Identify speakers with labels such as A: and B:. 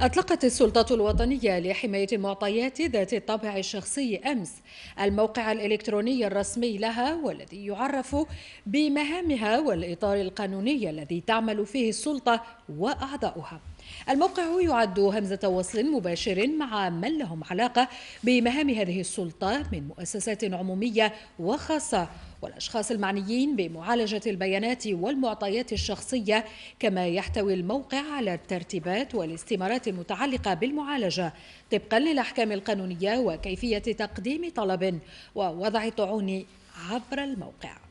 A: أطلقت السلطة الوطنية لحماية المعطيات ذات الطابع الشخصي أمس الموقع الإلكتروني الرسمي لها والذي يعرف بمهامها والإطار القانوني الذي تعمل فيه السلطة وأعضاؤها الموقع يعد همزة وصل مباشر مع من لهم علاقة بمهام هذه السلطة من مؤسسات عمومية وخاصة والأشخاص المعنيين بمعالجة البيانات والمعطيات الشخصية كما يحتوي الموقع على الترتيبات والاستمارات المتعلقة بالمعالجة طبقا للأحكام القانونية وكيفية تقديم طلب ووضع طعون عبر الموقع